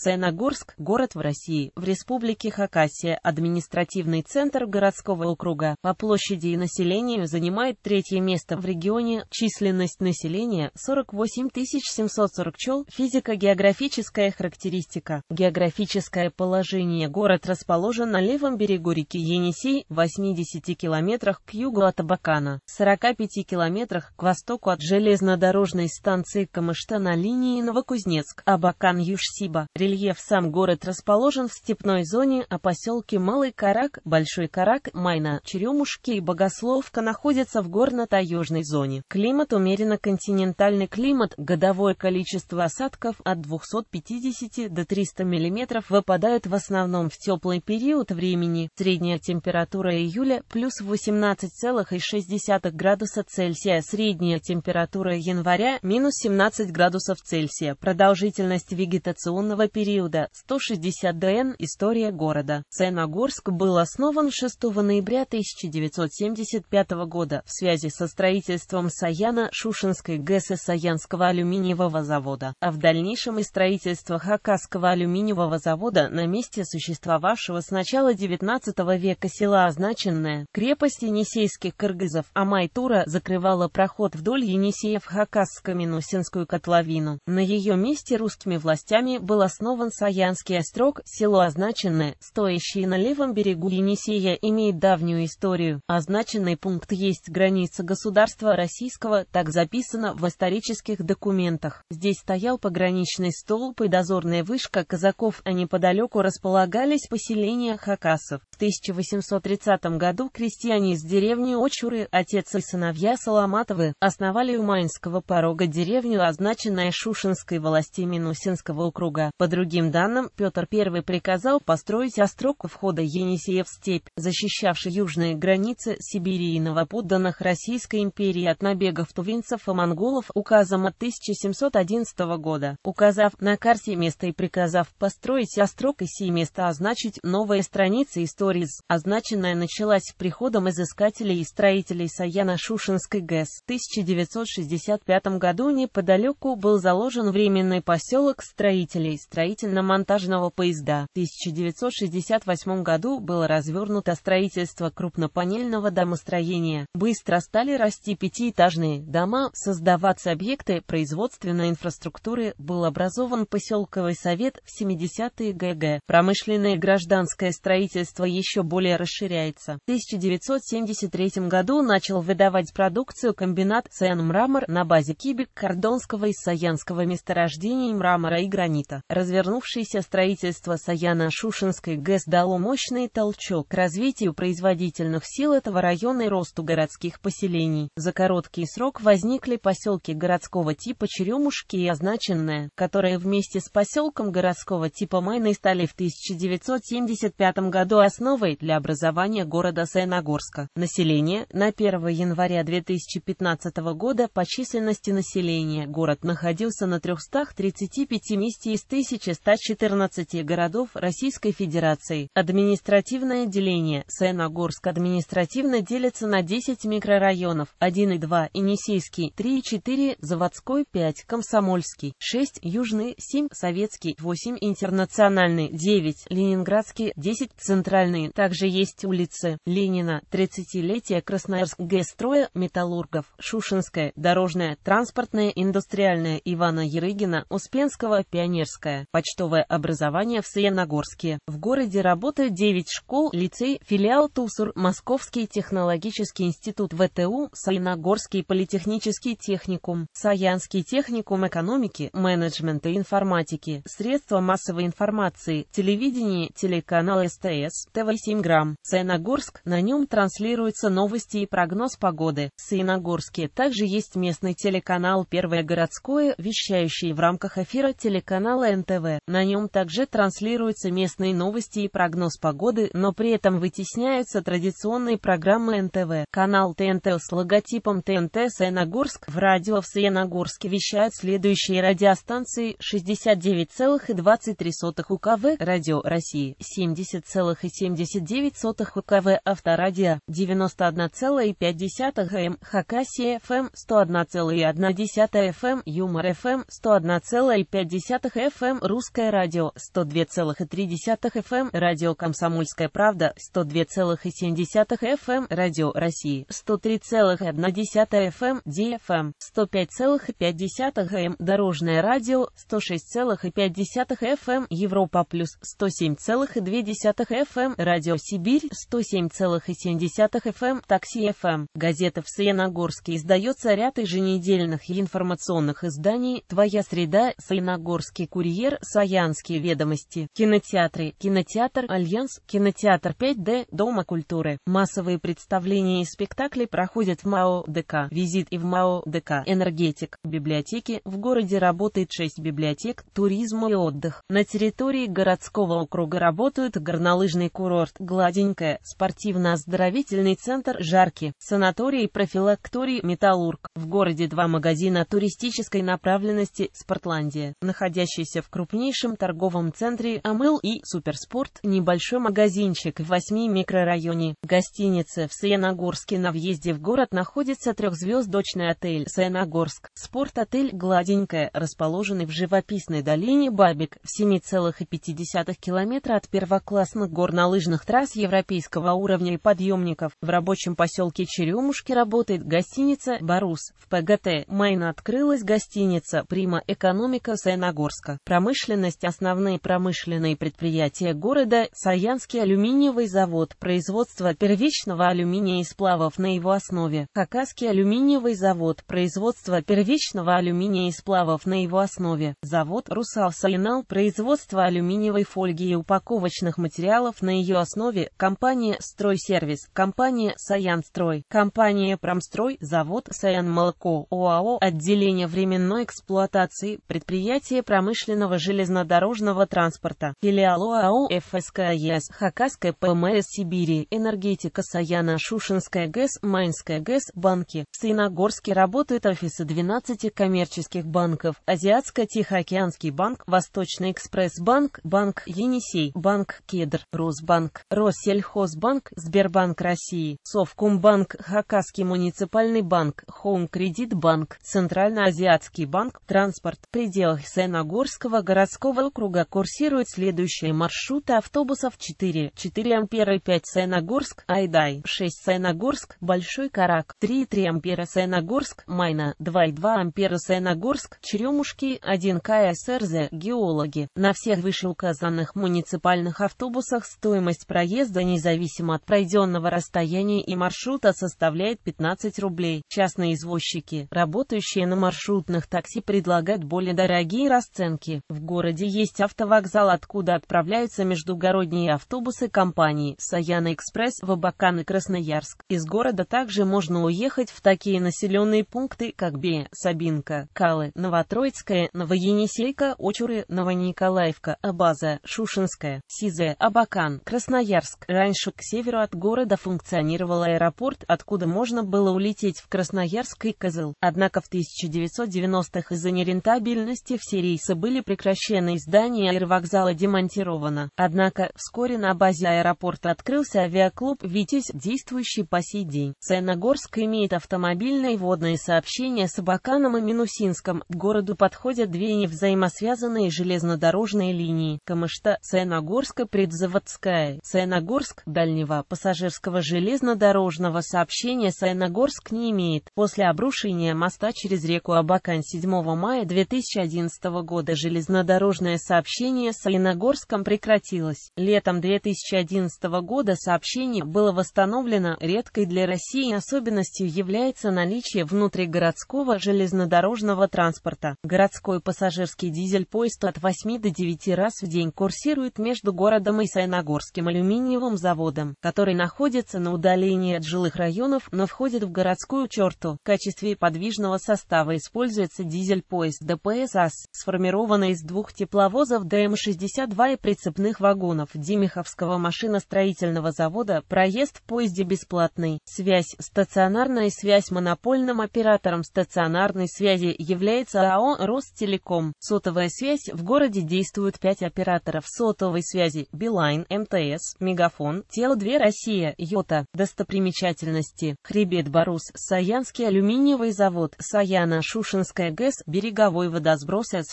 Саяногорск город в России, в республике Хакасия, административный центр городского округа. По площади и населению занимает третье место в регионе, численность населения – 48 740 чел. Физико-географическая характеристика. Географическое положение город расположен на левом берегу реки Енисей, в 80 километрах к югу от Абакана, 45 километрах к востоку от железнодорожной станции Камышта на линии Новокузнецк, Абакан-Юшсиба рельеф сам город расположен в степной зоне, а поселки Малый Карак, Большой Карак, Майна, Черемушки и Богословка находятся в горно-таежной зоне. Климат умеренно континентальный климат, годовое количество осадков от 250 до 300 мм выпадает в основном в теплый период времени. Средняя температура июля плюс 18,6 градуса Цельсия, средняя температура января минус 17 градусов Цельсия. Продолжительность вегетационного периода периода 160 ДН История города. Ценогорск был основан 6 ноября 1975 года в связи со строительством Саяна-Шушинской ГЭС и Саянского алюминиевого завода, а в дальнейшем и строительство Хакасского алюминиевого завода на месте существовавшего с начала 19 века села означенное. Крепость енисейских кыргызов Амайтура закрывала проход вдоль Енисеев-Хакасскоминусинскую котловину. На ее месте русскими властями был основан основан Саянский острог, село Означенное, стоящее на левом берегу Енисея, имеет давнюю историю. Означенный пункт есть граница государства российского, так записано в исторических документах. Здесь стоял пограничный столб и дозорная вышка казаков, а неподалеку располагались поселения хакасов. В 1830 году крестьяне из деревни Очуры, отец и сыновья Соломатовы, основали у Майнского порога деревню, означенная Шушинской властями Минусинского округа. Под другим данным, Петр I приказал построить острог у входа Енисея в степь, защищавший южные границы Сибири и новоподданных Российской империи от набегов тувинцев и монголов указом от 1711 года, указав на карте место и приказав построить острог и сие место означить а новая страница истории, означенная началась приходом изыскателей и строителей Саяна-Шушинской ГЭС. В 1965 году неподалеку был заложен временный поселок строителей строителей строительно-монтажного поезда. В 1968 году было развернуто строительство крупнопанельного домостроения. Быстро стали расти пятиэтажные дома, создаваться объекты производственной инфраструктуры, был образован поселковый совет в 70-е ГГ. Промышленное гражданское строительство еще более расширяется. В 1973 году начал выдавать продукцию комбинат «Цен мрамор» на базе Кибик, Кордонского и Саянского месторождений мрамора и гранита. Разве развернувшееся строительство Саяна-Шушинской ГЭС дало мощный толчок к развитию производительных сил этого района и росту городских поселений. За короткий срок возникли поселки городского типа Черемушки и Означенное, которые вместе с поселком городского типа Майной стали в 1975 году основой для образования города Саяногорска. Население на 1 января 2015 года по численности населения город находился на 335 месте из 1000 тысячи 114 городов Российской Федерации. Административное деление Саяногорск административно делится на 10 микрорайонов 1 и 2, Енисейский 3 и 4, Заводской 5, Комсомольский 6, Южный 7, Советский 8, Интернациональный 9, Ленинградский 10, Центральный. Также есть улицы Ленина, 30-летие Красноярск, Гестроя, Металлургов, Шушинская, Дорожная, Транспортная, Индустриальная, Ивана Ерыгина, Успенского, Пионерская почтовое образование в Саяногорске. В городе работают 9 школ, лицей, филиал ТУСУР, Московский технологический институт ВТУ, Саяногорский политехнический техникум, Саянский техникум экономики, менеджмента и информатики, средства массовой информации, телевидение, телеканал СТС, ТВ-7 грамм, Саяногорск, на нем транслируются новости и прогноз погоды. В Саяногорске также есть местный телеканал «Первое городское», вещающий в рамках эфира телеканала НТВ. ТВ. На нем также транслируются местные новости и прогноз погоды, но при этом вытесняются традиционные программы НТВ. Канал ТНТ с логотипом ТНТ Саяногорск. В радио в Саяногорске вещают следующие радиостанции 69,23 УКВ, Радио России 70,79 УКВ, Авторадио 91,5 м, Хакасия ФМ 101,1 FM, Юмор FM 101,5 FM, Русское радио 102,3 FM, эм, Радио Комсомольская правда 102,7 FM, эм, Радио России 103,1 FM, DFM 105,5 FM, Дорожное радио 106,5 FM, эм, Европа плюс 107,2 FM, Радио Сибирь 107,7 FM, Такси FM. Газета в Саяногорске издается ряд еженедельных и информационных изданий «Твоя среда», «Саяногорский курьер», «Саянские ведомости», кинотеатры, кинотеатр «Альянс», кинотеатр 5D, Дома культуры. Массовые представления и спектакли проходят в МАО ДК. Визит и в МАО ДК «Энергетик». Библиотеки. В городе работает 6 библиотек, туризм и отдых. На территории городского округа работают горнолыжный курорт «Гладенькая», спортивно-оздоровительный центр «Жарки», санатории, профилактории, «Металлург». В городе два магазина туристической направленности «Спортландия», находящиеся в крупном крупнейшем торговом центре Амыл и Суперспорт небольшой магазинчик в восьми микрорайоне. Гостиница в Саяногорске на въезде в город находится трехзвездочный отель Саяногорск. Спорт-отель «Гладенькая», расположенный в живописной долине Бабик в 7,5 километра от первоклассных горнолыжных трасс европейского уровня и подъемников. В рабочем поселке Черемушки работает гостиница «Барус». В ПГТ Майна открылась гостиница «Прима Экономика» Саяногорска. Промышленность промышленность Основные промышленные предприятия города – Саянский алюминиевый завод, производство первичного алюминия и сплавов на его основе, Хакасский алюминиевый завод, производство первичного алюминия и сплавов на его основе, завод «Русал Салинал», производство алюминиевой фольги и упаковочных материалов на ее основе, компания «Стройсервис», компания «Саянстрой», компания «Промстрой», завод «Саянмолоко», ОАО, отделение временной эксплуатации, предприятие промышленного железнодорожного транспорта. Филиал ОАО ФСКЕС Хакасская ПМС эм Сибири, Энергетика Саяна Шушинская ГЭС, Майнская ГЭС, банки. В Саиногорске работают офисы 12 коммерческих банков, Азиатско-Тихоокеанский банк, Восточный экспресс-банк, Банк Енисей, Банк Кедр, Росбанк, Россельхозбанк, Сбербанк России, Совкумбанк, Хакасский муниципальный банк, Хоум Кредит Банк, Центральноазиатский банк, Транспорт. В пределах Саиногорского города городского округа курсируют следующие маршруты автобусов 4, 4 ампера 5 Сеногорск, Айдай, 6 Сеногорск, Большой Карак, 3, 3 ампера Сеногорск, Майна, 2, 2 ампера Сеногорск, Черемушки, 1 КСРЗ, геологи. На всех вышеуказанных муниципальных автобусах стоимость проезда независимо от пройденного расстояния и маршрута составляет 15 рублей. Частные извозчики, работающие на маршрутных такси предлагают более дорогие расценки. В городе есть автовокзал, откуда отправляются междугородние автобусы компании «Саяна-экспресс» в Абакан и Красноярск. Из города также можно уехать в такие населенные пункты, как Бе, Сабинка, Калы, Новотроицкая, Новоенисейка, Очуры, Новониколаевка, Абаза, Шушинская, Сизе, Абакан, Красноярск. Раньше к северу от города функционировал аэропорт, откуда можно было улететь в Красноярск и Козыл. Однако в 1990-х из-за нерентабельности все рейсы были прекращены сокращенное здание аэровокзала демонтировано. Однако, вскоре на базе аэропорта открылся авиаклуб «Витязь», действующий по сей день. Саяногорск имеет автомобильное и водное сообщение с Абаканом и Минусинском. К городу подходят две невзаимосвязанные железнодорожные линии. Камышта, Ценогорска, Предзаводская, Саяногорск дальнего пассажирского железнодорожного сообщения Саяногорск не имеет. После обрушения моста через реку Абакан 7 мая 2011 года железнодорожная железнодорожное сообщение с Оленогорском прекратилось. Летом 2011 года сообщение было восстановлено. Редкой для России особенностью является наличие внутригородского железнодорожного транспорта. Городской пассажирский дизель-поезд от 8 до 9 раз в день курсирует между городом и Сайногорским алюминиевым заводом, который находится на удалении от жилых районов, но входит в городскую черту. В качестве подвижного состава используется дизель-поезд ДПС АС, сформированный из двух тепловозов ДМ-62 и прицепных вагонов Димиховского машиностроительного завода, проезд в поезде бесплатный. Связь. Стационарная связь монопольным оператором стационарной связи является АО «Ростелеком». Сотовая связь в городе действуют пять операторов сотовой связи Билайн, МТС, Мегафон, Тел-2 Россия, Йота. Достопримечательности. Хребет Барус, Саянский алюминиевый завод, Саяна, Шушинская ГЭС, Береговой водосброс с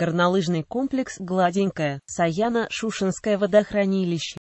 горнолыжный комплекс «Гладенькая», Саяна, Шушинское водохранилище.